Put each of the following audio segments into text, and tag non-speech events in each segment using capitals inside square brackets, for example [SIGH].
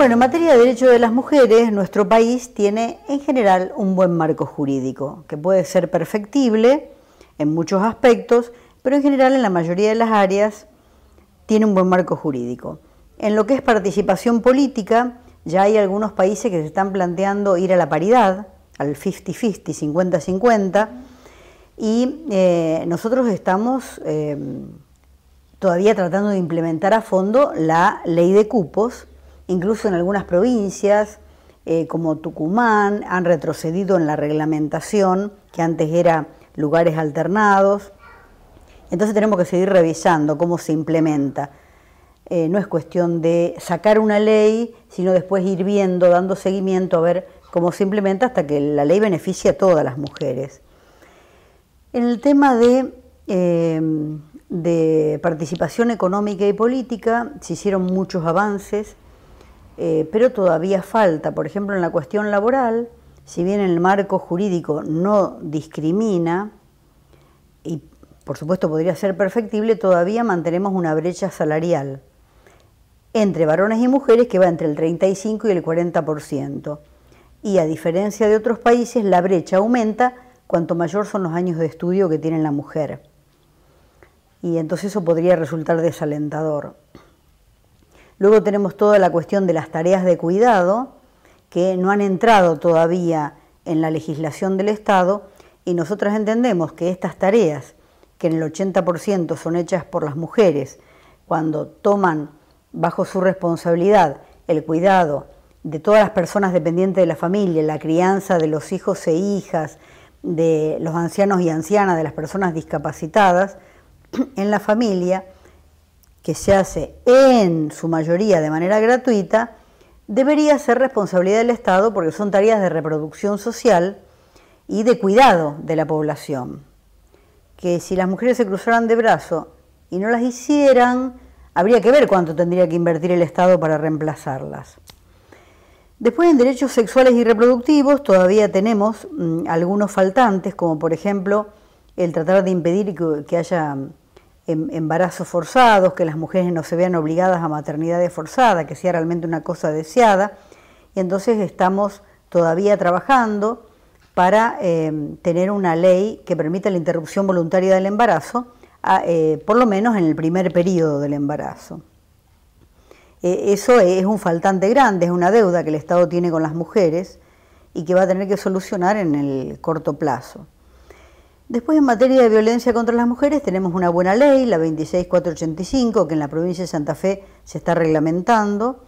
Bueno, en materia de derechos de las mujeres, nuestro país tiene en general un buen marco jurídico, que puede ser perfectible en muchos aspectos, pero en general en la mayoría de las áreas tiene un buen marco jurídico. En lo que es participación política, ya hay algunos países que se están planteando ir a la paridad, al 50-50, 50-50, y eh, nosotros estamos eh, todavía tratando de implementar a fondo la ley de cupos, Incluso en algunas provincias, eh, como Tucumán, han retrocedido en la reglamentación, que antes era lugares alternados. Entonces tenemos que seguir revisando cómo se implementa. Eh, no es cuestión de sacar una ley, sino después ir viendo, dando seguimiento a ver cómo se implementa hasta que la ley beneficie a todas las mujeres. En el tema de em, participación económica y política se hicieron muchos avances. Eh, pero todavía falta, por ejemplo, en la cuestión laboral, si bien el marco jurídico no discrimina, y por supuesto podría ser perfectible, todavía mantenemos una brecha salarial entre varones y mujeres que va entre el 35 y el 40%. Y a diferencia de otros países, la brecha aumenta cuanto mayor son los años de estudio que tiene la mujer. Y entonces eso podría resultar desalentador. Luego tenemos toda la cuestión de las tareas de cuidado, que no han entrado todavía en la legislación del Estado, y nosotras entendemos que estas tareas, que en el 80% son hechas por las mujeres, cuando toman bajo su responsabilidad el cuidado de todas las personas dependientes de la familia, la crianza de los hijos e hijas, de los ancianos y ancianas, de las personas discapacitadas, [CLEARS THROAT] en la familia, que se hace en su mayoría de manera gratuita, debería ser responsabilidad del Estado porque son tareas de reproducción social y de cuidado de la población. Que si las mujeres se cruzaran de brazo y no las hicieran, habría que ver cuánto tendría que invertir el Estado para reemplazarlas. Después en derechos sexuales y reproductivos todavía tenemos mm, algunos faltantes, como por ejemplo el tratar de impedir que haya Em, embarazos forzados, que las mujeres no se vean obligadas a maternidades forzadas, que sea realmente una cosa deseada. Y entonces estamos todavía trabajando para em, tener una ley que permita la interrupción voluntaria del embarazo, eh, por lo menos en el primer periodo del embarazo. Eh, eso es un faltante grande, es una deuda que el Estado tiene con las mujeres y que va a tener que solucionar en el corto plazo. Después, en materia de violencia contra las mujeres, tenemos una buena ley, la 26485, que en la provincia de Santa Fe se está reglamentando,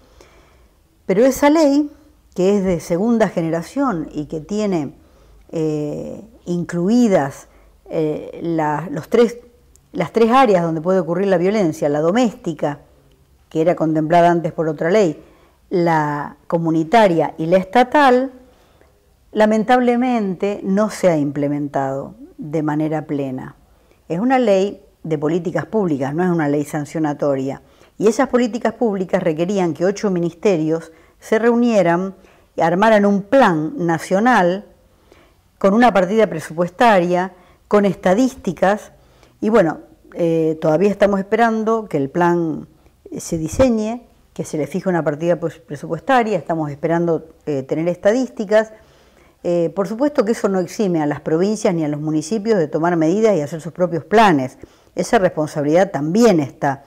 pero esa ley, que es de segunda generación y que tiene eh, incluidas eh, los tres, las tres áreas donde puede ocurrir la violencia, la doméstica, que era contemplada antes por otra ley, la comunitaria y la estatal, lamentablemente no se ha implementado de manera plena. Es una ley de políticas públicas, no es una ley sancionatoria. Y esas políticas públicas requerían que ocho ministerios se reunieran y armaran un plan nacional con una partida presupuestaria, con estadísticas. Y bueno, eh, todavía estamos esperando que el plan se diseñe, que se le fije una partida pues, presupuestaria, estamos esperando eh, tener estadísticas. Eh, por supuesto que eso no exime a las provincias ni a los municipios de tomar medidas y hacer sus propios planes. Esa responsabilidad también está.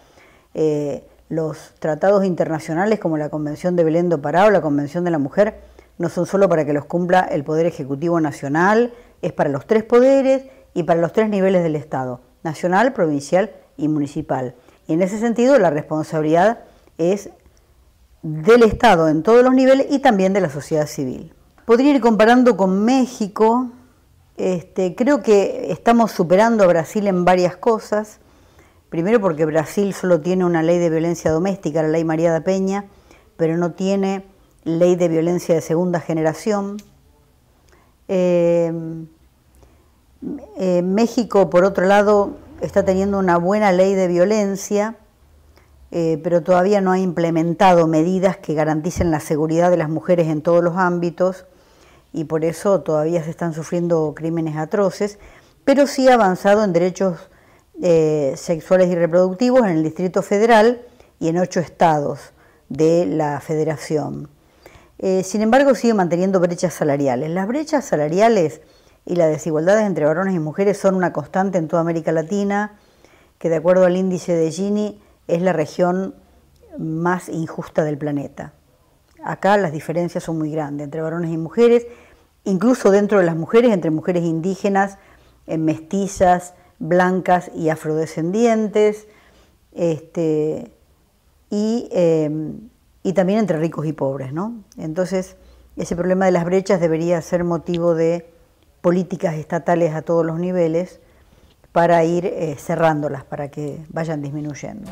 Eh, los tratados internacionales como la Convención de Belén do Pará o la Convención de la Mujer no son solo para que los cumpla el Poder Ejecutivo Nacional, es para los tres poderes y para los tres niveles del Estado, nacional, provincial y municipal. Y en ese sentido la responsabilidad es del Estado en todos los niveles y también de la sociedad civil. Podría ir comparando con México. Este, creo que estamos superando a Brasil en varias cosas. Primero porque Brasil solo tiene una ley de violencia doméstica, la ley María da Peña, pero no tiene ley de violencia de segunda generación. Eh, eh, México, por otro lado, está teniendo una buena ley de violencia, eh, pero todavía no ha implementado medidas que garanticen la seguridad de las mujeres en todos los ámbitos y por eso todavía se están sufriendo crímenes atroces, pero sí ha avanzado en derechos eh, sexuales y reproductivos en el Distrito Federal y en ocho estados de la Federación. Eh, sin embargo, sigue manteniendo brechas salariales. Las brechas salariales y las desigualdades entre varones y mujeres son una constante en toda América Latina, que de acuerdo al índice de Gini es la región más injusta del planeta. Acá las diferencias son muy grandes entre varones y mujeres incluso dentro de las mujeres, entre mujeres indígenas, eh, mestizas, blancas y afrodescendientes, este, eh, y, también entre ricos y pobres. ¿no? Entonces, ese problema de las brechas debería ser motivo de políticas estatales a todos los niveles para ir eh, cerrándolas, para que vayan disminuyendo.